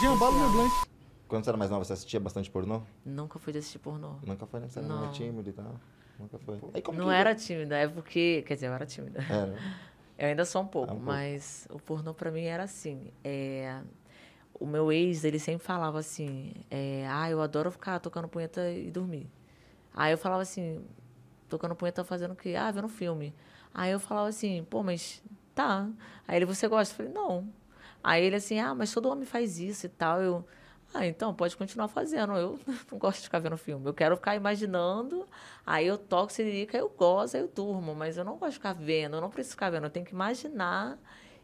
Jean, bala no Quando você era mais nova, você assistia bastante pornô? Nunca fui de assistir pornô. Nunca foi, né? Você não. era tímida e tal. Nunca foi. Aí, não que... era tímida, é porque. Quer dizer, eu era tímida. Era. Eu ainda sou um pouco, um mas o pornô pra mim era assim. É... O meu ex, ele sempre falava assim: é... Ah, eu adoro ficar tocando punheta e dormir. Aí eu falava assim: Tocando punheta tá fazendo o quê? Ah, vendo filme. Aí eu falava assim: Pô, mas tá. Aí ele, você gosta? Eu falei: Não. Aí ele assim, ah, mas todo homem faz isso e tal. Eu, ah, então pode continuar fazendo. Eu não gosto de ficar vendo filme. Eu quero ficar imaginando. Aí eu toco siririca, eu gosto, aí eu durmo. Mas eu não gosto de ficar vendo, eu não preciso ficar vendo. Eu tenho que imaginar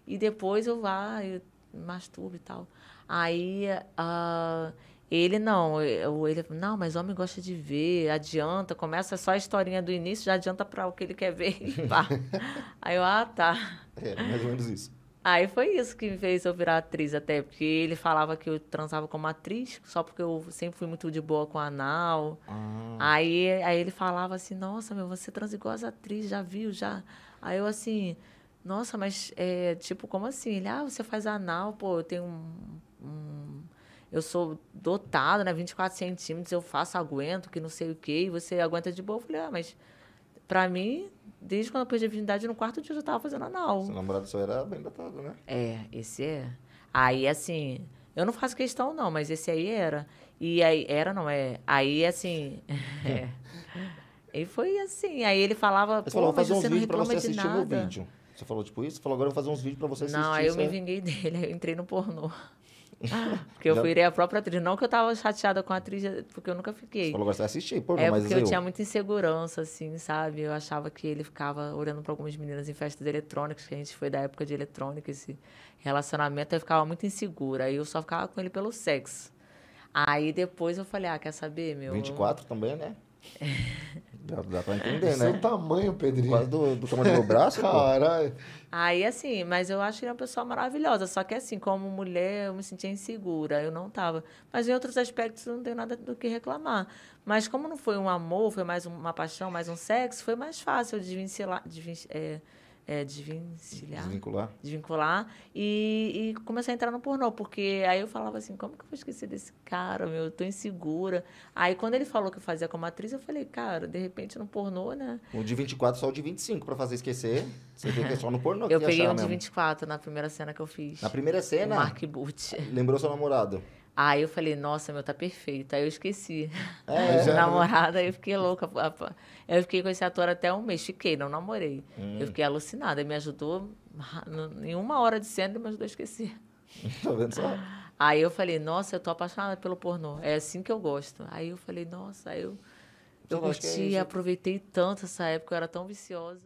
e depois eu vá, eu masturbo e tal. Aí uh, ele não, eu, ele não, mas homem gosta de ver, adianta, começa só a historinha do início, já adianta para o que ele quer ver. aí eu, ah, tá. É, mais ou menos isso. Aí foi isso que me fez eu virar atriz até, porque ele falava que eu transava como atriz, só porque eu sempre fui muito de boa com anal. Ah. Aí, aí ele falava assim, nossa, meu, você transa igual as atrizes, já viu, já. Aí eu assim, nossa, mas é, tipo, como assim? Ele, ah, você faz anal, pô, eu tenho um, um eu sou dotado, né? 24 centímetros, eu faço, aguento, que não sei o quê, e você aguenta de boa. Eu falei, ah, mas pra mim Desde quando eu perdi a virgindade, no quarto dia eu já tava fazendo anal. Seu namorado só era bem datado, né? É, esse é. Aí, assim, eu não faço questão, não, mas esse aí era. E aí, era, não é? Aí, assim. é. E foi assim. Aí ele falava. Você falou, vou fazer uns vídeos pra você assistir nada. meu vídeo. Você falou tipo isso? Você falou, agora eu vou fazer uns vídeos pra você assistir. Não, aí eu me é? vinguei dele, aí eu entrei no pornô. Ah, porque eu Já... virei a própria atriz. Não que eu tava chateada com a atriz, é porque eu nunca fiquei. Você falou gostar de assistir, pô, é mas porque eu, eu assim, tinha muita insegurança, assim, sabe? Eu achava que ele ficava olhando para algumas meninas em festas eletrônicas, que a gente foi da época de eletrônica, esse relacionamento, eu ficava muito insegura. Aí eu só ficava com ele pelo sexo. Aí depois eu falei, ah, quer saber, meu? 24 também, né? Dá, dá pra entender, é né? Seu tamanho, Pedrinho. Quase do, do tamanho do meu braço, Caralho. Aí, assim, mas eu acho que é uma pessoa maravilhosa. Só que, assim, como mulher, eu me sentia insegura. Eu não tava. Mas em outros aspectos, eu não tenho nada do que reclamar. Mas como não foi um amor, foi mais uma paixão, mais um sexo, foi mais fácil de desvincular, de, é, é, desvincilhar. Desvincular. Desvincular. E, e comecei a entrar no pornô, porque aí eu falava assim, como que eu vou esquecer desse cara, meu? Eu tô insegura. Aí quando ele falou que eu fazia como atriz, eu falei, cara, de repente no pornô, né? O de 24 só o de 25 pra fazer esquecer. Você tem que é só no pornô. eu peguei um mesmo. de 24 na primeira cena que eu fiz. Na primeira cena? O Mark Burt. Lembrou seu namorado? Aí eu falei, nossa, meu, tá perfeito. Aí eu esqueci. É, já... É. Namorada, aí eu fiquei louca. Eu fiquei com esse ator até um mês. Fiquei, não namorei. Hum. Eu fiquei alucinada. Ele me ajudou em uma hora de cena, ele me ajudou a esquecer. tá vendo só? Aí eu falei, nossa, eu tô apaixonada pelo pornô. É assim que eu gosto. Aí eu falei, nossa, eu, eu gostei, aproveitei tanto essa época, eu era tão viciosa.